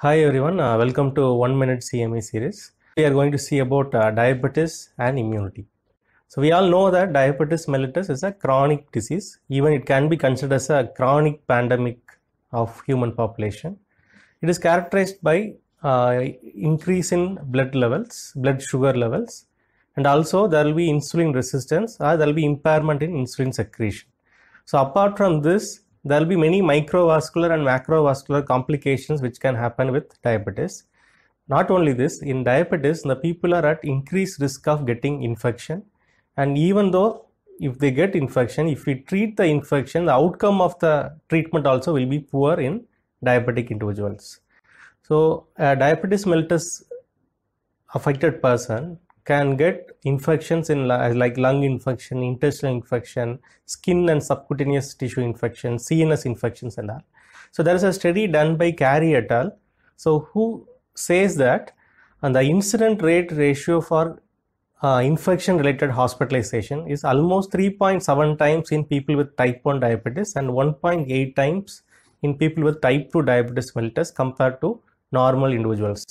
Hi everyone, uh, welcome to 1 minute CME series. We are going to see about uh, diabetes and immunity. So we all know that diabetes mellitus is a chronic disease. Even it can be considered as a chronic pandemic of human population. It is characterized by uh, increase in blood levels, blood sugar levels, and also there will be insulin resistance or uh, there will be impairment in insulin secretion. So apart from this, there will be many microvascular and macrovascular complications which can happen with diabetes. Not only this, in diabetes, the people are at increased risk of getting infection. And even though if they get infection, if we treat the infection, the outcome of the treatment also will be poor in diabetic individuals. So, a diabetes mellitus affected person can get infections in like lung infection, intestinal infection, skin and subcutaneous tissue infection, CNS infections and all. So there is a study done by Carey et al. So who says that and the incident rate ratio for uh, infection related hospitalization is almost 3.7 times in people with type 1 diabetes and 1.8 times in people with type 2 diabetes mellitus compared to normal individuals.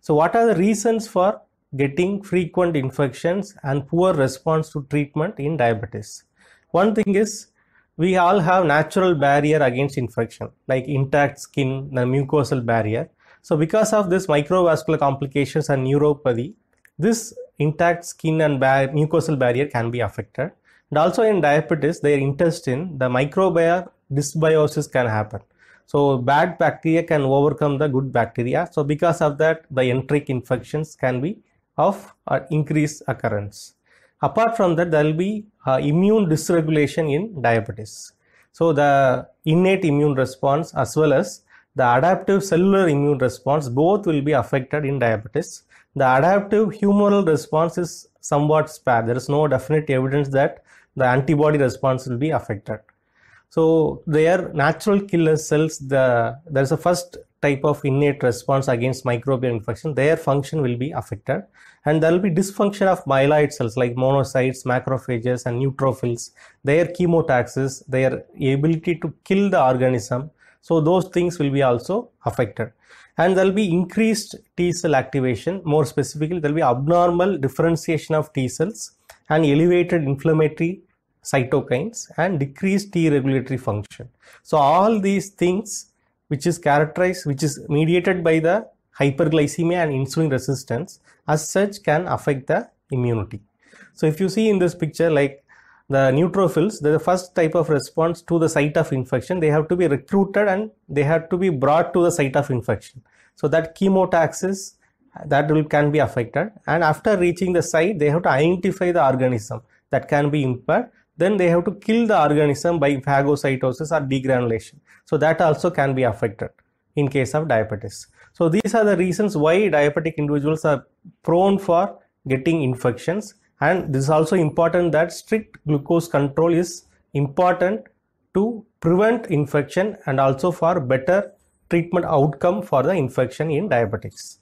So what are the reasons for getting frequent infections and poor response to treatment in diabetes. One thing is we all have natural barrier against infection like intact skin, the mucosal barrier. So because of this microvascular complications and neuropathy, this intact skin and bar mucosal barrier can be affected. And also in diabetes, their intestine, the microbiome dysbiosis can happen. So bad bacteria can overcome the good bacteria. So because of that, the enteric infections can be of uh, increased occurrence. Apart from that, there will be uh, immune dysregulation in diabetes. So the innate immune response as well as the adaptive cellular immune response both will be affected in diabetes. The adaptive humoral response is somewhat spare. There is no definite evidence that the antibody response will be affected. So their are natural killer cells. The there is a first type of innate response against microbial infection, their function will be affected. And there will be dysfunction of myeloid cells like monocytes, macrophages, and neutrophils, their chemotaxis, their ability to kill the organism. So, those things will be also affected. And there will be increased T cell activation. More specifically, there will be abnormal differentiation of T cells and elevated inflammatory cytokines and decreased T regulatory function. So, all these things which is characterized, which is mediated by the hyperglycemia and insulin resistance as such can affect the immunity. So if you see in this picture like the neutrophils, the first type of response to the site of infection, they have to be recruited and they have to be brought to the site of infection. So that chemotaxis that will, can be affected and after reaching the site, they have to identify the organism that can be impaired then they have to kill the organism by phagocytosis or degranulation. So that also can be affected in case of diabetes. So these are the reasons why diabetic individuals are prone for getting infections and this is also important that strict glucose control is important to prevent infection and also for better treatment outcome for the infection in diabetics.